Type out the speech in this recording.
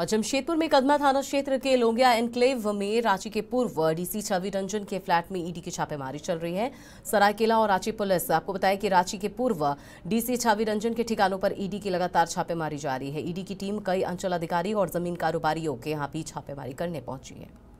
और जमशेदपुर में कदमा थाना क्षेत्र के लोंगिया एनक्लेव में रांची के पूर्व डीसी छवि रंजन के फ्लैट में ईडी की छापेमारी चल रही है सरायकेला और रांची पुलिस आपको बताया कि रांची के पूर्व डीसी छवि रंजन के ठिकानों पर ईडी की लगातार छापेमारी जारी है ईडी की टीम कई अंचल अधिकारी और जमीन कारोबारियों के यहाँ भी छापेमारी करने पहुंची है